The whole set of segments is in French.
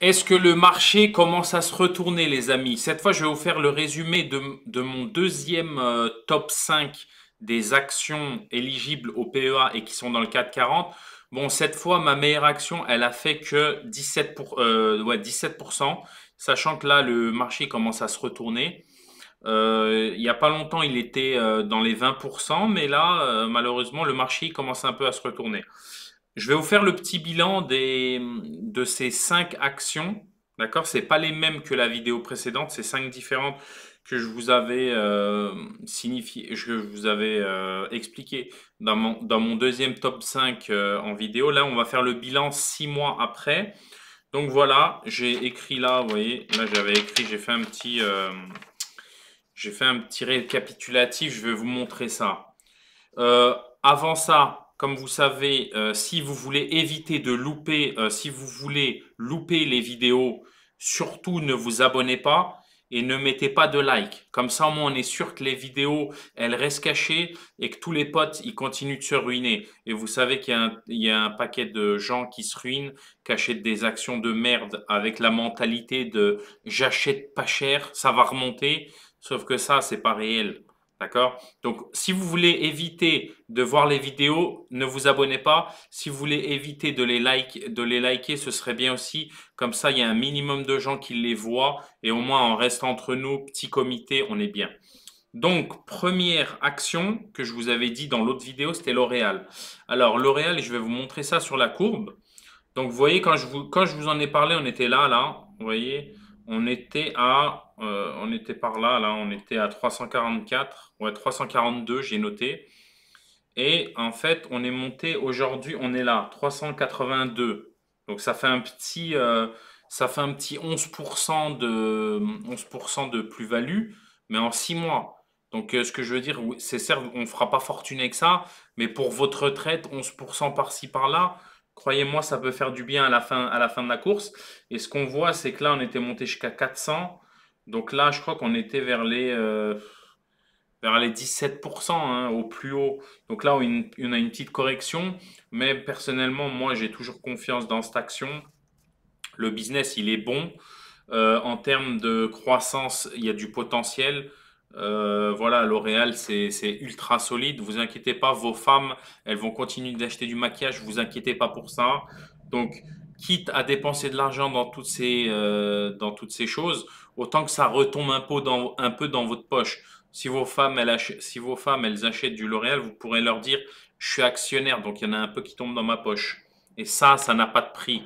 Est-ce que le marché commence à se retourner, les amis Cette fois, je vais vous faire le résumé de, mon deuxième euh, top 5 des actions éligibles au PEA et qui sont dans le 40. Bon, cette fois, ma meilleure action, elle a fait que 17%, euh, sachant que là, le marché commence à se retourner. Euh, il n'y a pas longtemps, il était dans les 20%, mais là, malheureusement, le marché commence un peu à se retourner. Je vais vous faire le petit bilan des, de ces cinq actions. D'accord C'est pas les mêmes que la vidéo précédente, c'est cinq différentes que je vous avais euh, signifié, je vous avais euh, expliqué dans mon, dans mon, deuxième top 5 euh, en vidéo. Là, on va faire le bilan six mois après. Donc voilà, j'ai écrit là, vous voyez, là j'avais écrit, j'ai fait un petit, euh, j'ai fait un petit récapitulatif. Je vais vous montrer ça. avant ça, comme vous savez, euh, si vous voulez éviter de louper, euh, si vous voulez louper les vidéos, surtout ne vous abonnez pas et ne mettez pas de like. Comme ça, au moins, on est sûr que les vidéos, elles restent cachées et que tous les potes, ils continuent de se ruiner. Et vous savez qu'il y, a un paquet de gens qui se ruinent, qui des actions de merde avec la mentalité de j'achète pas cher, ça va remonter. Sauf que ça, c'est pas réel. D'accord Donc, si vous voulez éviter de voir les vidéos, ne vous abonnez pas. Si vous voulez éviter de les, de les liker, ce serait bien aussi. Comme ça, il y a un minimum de gens qui les voient et au moins on reste entre nous, petit comité, on est bien. Donc, première action que je vous avais dit dans l'autre vidéo, c'était L'Oréal. Alors, L'Oréal, je vais vous montrer ça sur la courbe. Donc, vous voyez, quand je vous, quand je vous en ai parlé, on était là, là, vous voyez on était à, euh, on était par là, là, on était à 344, ouais, 342, j'ai noté. Et en fait, on est monté aujourd'hui, on est là, 382. Donc ça fait un petit, euh, ça fait un petit 11% de, 11% de plus-value, mais en 6 mois. Donc euh, ce que je veux dire, c'est certes, on ne fera pas fortune avec ça, mais pour votre retraite, 11% par-ci, par-là, Croyez-moi, ça peut faire du bien à la fin, à la fin de la course. Et ce qu'on voit, c'est que là, on était monté jusqu'à 400. Donc là, je crois qu'on était vers les, euh, vers les 17% hein, au plus haut. Donc là, on a une, petite correction. Mais personnellement, moi, j'ai toujours confiance dans cette action. Le business, il est bon. Euh, en termes de croissance, il y a du potentiel. Euh, voilà, L'Oréal, c'est ultra solide. Vous inquiétez pas, vos femmes, elles vont continuer d'acheter du maquillage. Vous inquiétez pas pour ça. Donc, quitte à dépenser de l'argent dans, toutes ces, euh, dans toutes ces choses, autant que ça retombe un peu dans, votre poche. Si vos, femmes, elles achètent, du L'Oréal, vous pourrez leur dire, je suis actionnaire, donc il y en a un peu qui tombe dans ma poche. Et ça, ça n'a pas de prix.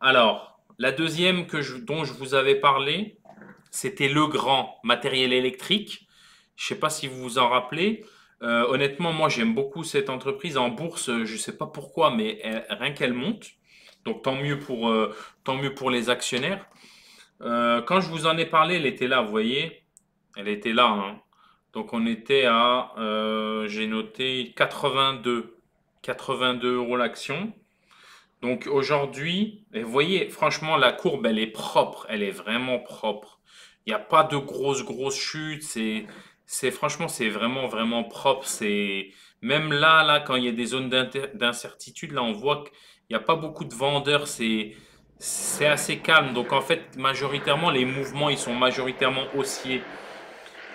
Alors, la deuxième que dont je vous avais parlé, c'était le grand matériel électrique. Je ne sais pas si vous vous en rappelez. Euh, honnêtement, moi, j'aime beaucoup cette entreprise. En bourse, je ne sais pas pourquoi, mais euh, rien qu'elle monte. Donc, tant mieux pour, euh, tant mieux pour les actionnaires. quand je vous en ai parlé, elle était là, vous voyez. Elle était là. Hein. Donc, on était à, j'ai noté, 82. 82 euros l'action. Donc, aujourd'hui, vous voyez, franchement, la courbe, elle est propre. Elle est vraiment propre. Il n'y a pas de grosses, grosse chutes. C'est, franchement, c'est vraiment, vraiment propre. C'est même là, là, quand il y a des zones d'incertitude, là, on voit qu'il n'y a pas beaucoup de vendeurs. C'est, c'est assez calme. Donc, en fait, majoritairement, les mouvements, ils sont majoritairement haussiers.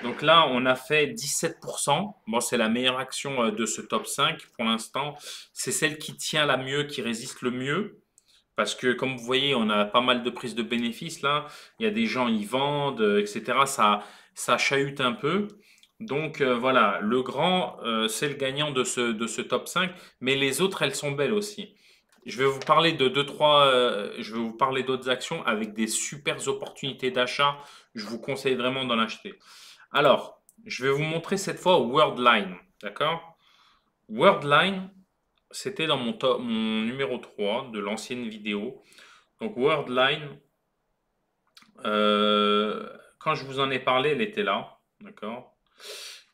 Donc là, on a fait 17%. Bon, c'est la meilleure action euh, de ce top 5 pour l'instant. C'est celle qui tient la mieux, qui résiste le mieux. Parce que comme vous voyez, on a pas mal de prises de bénéfices là. Il y a des gens, ils vendent, euh, etc. Ça, ça chahute un peu. Donc euh, voilà, le grand, euh, c'est le gagnant de ce, de ce top 5. Mais les autres, elles sont belles aussi. Je vais vous parler de deux, trois, je vais vous parler d'autres actions avec des super opportunités d'achat. Je vous conseille vraiment d'en acheter. Alors, je vais vous montrer cette fois Worldline. D'accord Worldline, c'était dans mon, top, mon numéro 3 de l'ancienne vidéo. Donc Wordline, euh, quand je vous en ai parlé, elle était là. D'accord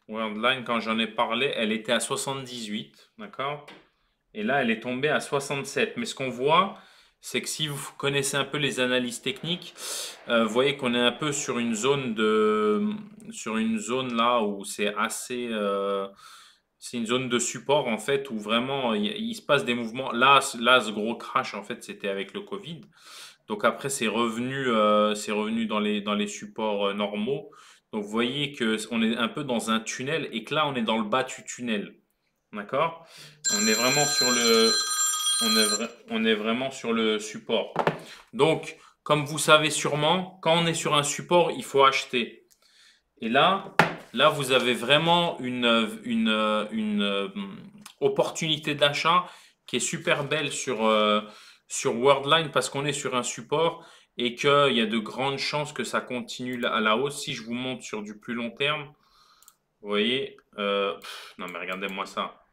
Wordline, quand j'en ai parlé, elle était à 78. D'accord Et là, elle est tombée à 67. Mais ce qu'on voit, c'est que si vous connaissez un peu les analyses techniques, euh, vous voyez qu'on est un peu sur une zone de sur une zone là où c'est assez euh, c'est une zone de support en fait où vraiment il, se passe des mouvements. Là, là, ce gros crash en fait, c'était avec le Covid. Donc après, c'est revenu, euh, c'est revenu dans les dans les supports euh, normaux. Donc vous voyez que on est un peu dans un tunnel et que là, on est dans le bas du tunnel. D'accord On est vraiment sur le, on est vraiment sur le support. Donc comme vous savez sûrement, quand on est sur un support, il faut acheter. Et là, Là, vous avez vraiment une, une, euh, opportunité d'achat qui est super belle sur, euh, sur Worldline parce qu'on est sur un support et qu'il y a de grandes chances que ça continue à la hausse. Si je vous montre sur du plus long terme, vous voyez, euh, non mais regardez-moi ça.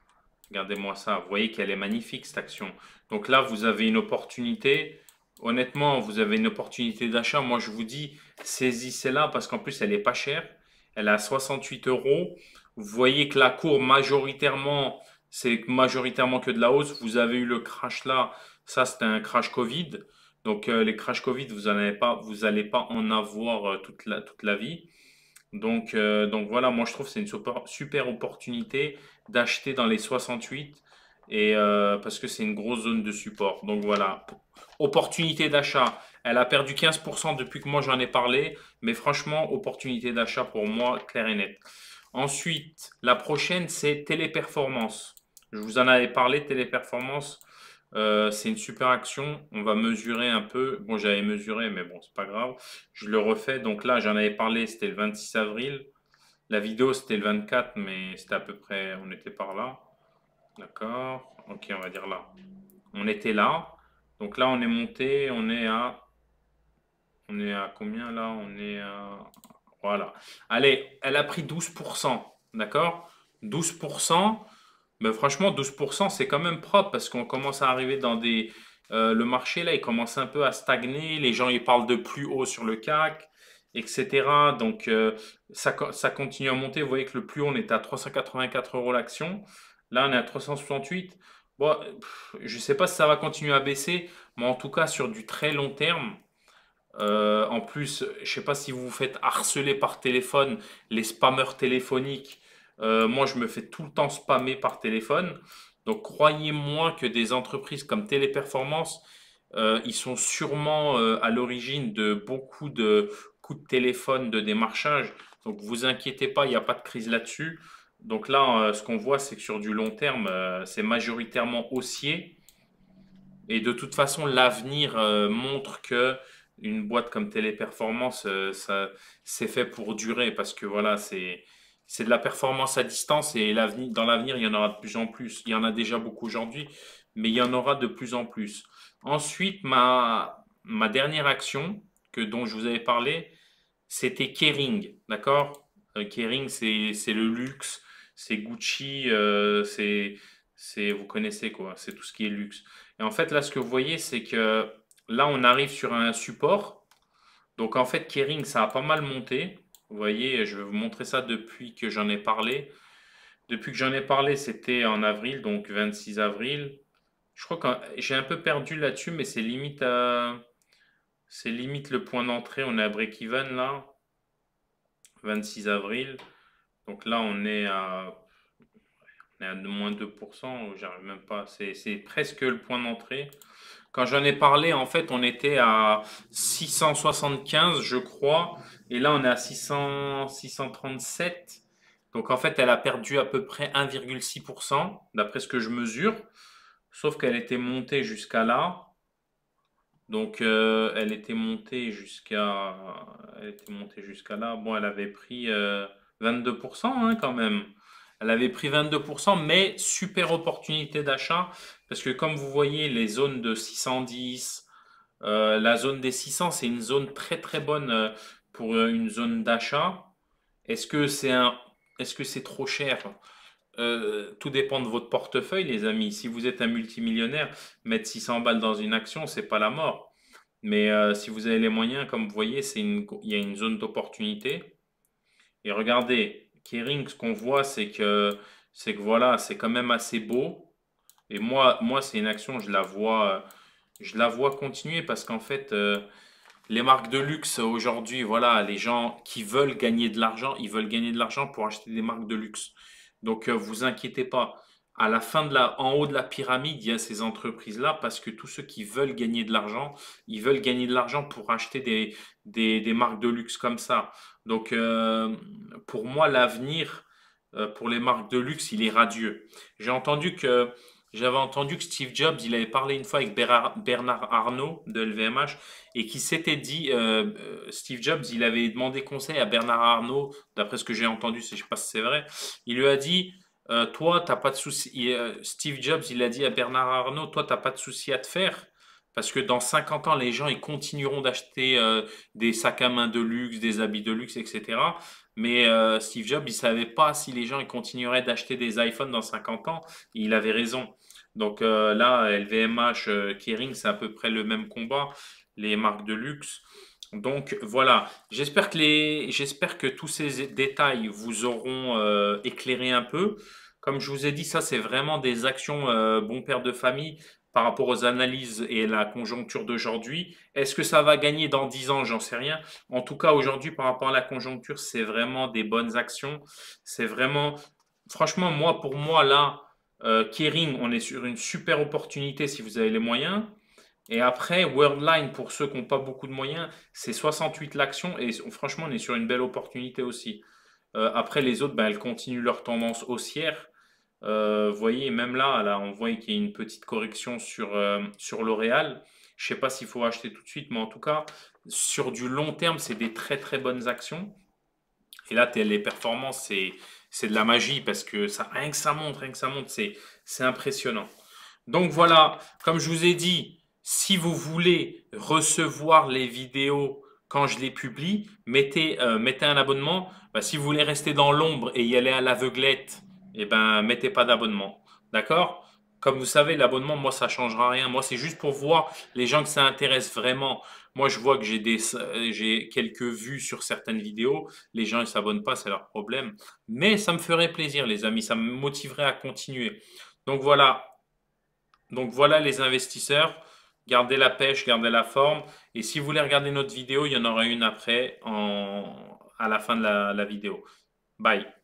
Regardez-moi ça. Vous voyez qu'elle est magnifique cette action. Donc là, vous avez une opportunité. Honnêtement, vous avez une opportunité d'achat. Moi, je vous dis, saisissez-la parce qu'en plus, elle n'est pas chère elle est à 68 euros. Vous voyez que la cour majoritairement, c'est majoritairement que de la hausse. Vous avez eu le crash là, ça c'était un crash Covid. Donc euh, les crash Covid, vous n'allez pas, pas en avoir euh, toute, la, toute la vie. Donc, euh, donc voilà, moi je trouve que c'est une super opportunité d'acheter dans les 68 et euh, parce que c'est une grosse zone de support. Donc voilà, opportunité d'achat. Elle a perdu 15% depuis que moi j'en ai parlé, mais franchement, opportunité d'achat pour moi, clair et net Ensuite, la prochaine, c'est téléperformance. Je vous en avais parlé, téléperformance, euh, c'est une super action. On va mesurer un peu. Bon, j'avais mesuré, mais bon, c'est pas grave. Je le refais. Donc là, j'en avais parlé, c'était le 26 avril. La vidéo, c'était le 24, mais c'était à peu près, on était par là. D'accord. Ok, on va dire là. On était là. Donc là, on est monté, on est à... On est à combien là On est à... Voilà. Allez, elle a pris 12%. D'accord 12%. mais ben, franchement, 12%, c'est quand même propre parce qu'on commence à arriver dans des... Euh, le marché, là, il commence un peu à stagner. Les gens, ils parlent de plus haut sur le CAC, etc. Donc, euh, ça, continue à monter. Vous voyez que le plus haut, on est à 384 euros l'action. Là, on est à 368. je ne sais pas si ça va continuer à baisser, mais en tout cas, sur du très long terme, euh, en plus, je ne sais pas si vous vous faites harceler par téléphone, les spammers téléphoniques. Euh, moi, je me fais tout le temps spammer par téléphone. Donc, croyez-moi que des entreprises comme Téléperformance, euh, ils sont sûrement à l'origine de beaucoup de coups de téléphone, de démarchage. Donc, vous inquiétez pas, il n'y a pas de crise là-dessus. Donc là, euh, ce qu'on voit, c'est que sur du long terme, euh, c'est majoritairement haussier. Et de toute façon, l'avenir euh, montre que une boîte comme Téléperformance, ça, c'est fait pour durer parce que voilà, c'est c'est de la performance à distance et l'avenir, dans l'avenir, il y en aura de plus en plus. Il y en a déjà beaucoup aujourd'hui, mais il y en aura de plus en plus. Ensuite, ma, ma dernière action que, dont je vous avais parlé, c'était Kering, d'accord Kering, c'est, c'est le luxe, c'est Gucci, euh, c'est, vous connaissez quoi, c'est tout ce qui est luxe. Et en fait, là, ce que vous voyez, c'est que là, on arrive sur un support. Donc, en fait, Kering, ça a pas mal monté. Vous voyez, je vais vous montrer ça depuis que j'en ai parlé. Depuis que j'en ai parlé, c'était en avril, donc 26 avril. Je crois que j'ai un peu perdu là-dessus, mais c'est limite à... C'est limite le point d'entrée. On est à break-even là. 26 avril. Donc là, on est à, on moins 2%, j'arrive même pas, c'est presque le point d'entrée. Quand j'en ai parlé, en fait, on était à 675, je crois, et là, on est à 600, 637. Donc en fait, elle a perdu à peu près 1,6%, d'après ce que je mesure, sauf qu'elle était montée jusqu'à là. Donc, euh, elle était montée jusqu'à, elle était montée jusqu'à là. Bon, elle avait pris, euh, 22% hein, quand même. Elle avait pris 22%, mais super opportunité d'achat, parce que comme vous voyez, les zones de 610, euh, la zone des 600, c'est une zone très très bonne euh, pour euh, une zone d'achat. Est-ce que c'est est -ce c'est trop cher tout dépend de votre portefeuille, les amis. Si vous êtes un multimillionnaire, mettre 600 balles dans une action, c'est pas la mort. Mais si vous avez les moyens, comme vous voyez, une... il y a une zone d'opportunité. Et regardez, Kering, ce qu'on voit, c'est que, c'est que voilà, c'est quand même assez beau. Et moi, moi c'est une action, je la vois, je la vois continuer parce qu'en fait, euh, les marques de luxe aujourd'hui, voilà, les gens qui veulent gagner de l'argent, ils veulent gagner de l'argent pour acheter des marques de luxe. Donc, ne euh, vous inquiétez pas à la fin de la, en haut de la pyramide, il y a ces entreprises-là parce que tous ceux qui veulent gagner de l'argent, ils veulent gagner de l'argent pour acheter des, des, des, marques de luxe comme ça. Donc, euh, pour moi, l'avenir euh, pour les marques de luxe, il est radieux. J'ai entendu que j'avais entendu que Steve Jobs, il avait parlé une fois avec Bernard Arnault de LVMH et qui s'était dit, euh, Steve Jobs, il avait demandé conseil à Bernard Arnault, d'après ce que j'ai entendu, je ne sais pas si c'est vrai, il lui a dit, euh, toi, t'as pas de souci. Steve Jobs, il a dit à Bernard Arnault, toi, t'as pas de souci à te faire. Parce que dans 50 ans, les gens, ils continueront d'acheter euh, des sacs à main de luxe, des habits de luxe, etc. Mais euh, Steve Jobs, il savait pas si les gens, continueraient d'acheter des iPhones dans 50 ans. Il avait raison. Donc là, LVMH, Kering, c'est à peu près le même combat. Les marques de luxe. Donc voilà, j'espère que, les... j'espère que tous ces détails vous auront euh, éclairé un peu. Comme je vous ai dit, ça c'est vraiment des actions euh, bon père de famille par rapport aux analyses et la conjoncture d'aujourd'hui. Est-ce que ça va gagner dans 10 ans J'en sais rien. En tout cas, aujourd'hui, par rapport à la conjoncture, c'est vraiment des bonnes actions. C'est vraiment, franchement, moi, pour moi, là, euh, Kering, on est sur une super opportunité si vous avez les moyens. Et après, Worldline, pour ceux qui n'ont pas beaucoup de moyens, c'est 68 l'action et franchement, on est sur une belle opportunité aussi. Euh, après, les autres, bah, elles continuent leur tendance haussière. Euh, vous voyez, même là, là, on voit qu'il y a une petite correction sur, euh, sur L'Oréal. Je ne sais pas s'il faut acheter tout de suite, mais en tout cas, sur du long terme, c'est des très très bonnes actions. Et là, les performances, c'est de la magie parce que rien que ça monte, rien que ça monte, c'est impressionnant. Donc voilà, comme je vous ai dit, si vous voulez recevoir les vidéos quand je les publie, mettez, euh, un abonnement. Bah, si vous voulez rester dans l'ombre et y aller à l'aveuglette, eh ben, mettez pas d'abonnement. D'accord Comme vous savez, l'abonnement, moi, ça ne changera rien. Moi, c'est juste pour voir les gens que ça intéresse vraiment. Moi, je vois que j'ai euh, j'ai quelques vues sur certaines vidéos. Les gens ne s'abonnent pas, c'est leur problème. Mais ça me ferait plaisir, les amis. Ça me motiverait à continuer. Donc voilà. Donc voilà, les investisseurs. Gardez la pêche, gardez la forme. Et si vous voulez regarder notre vidéo, il y en aura une après à la fin de la vidéo. Bye.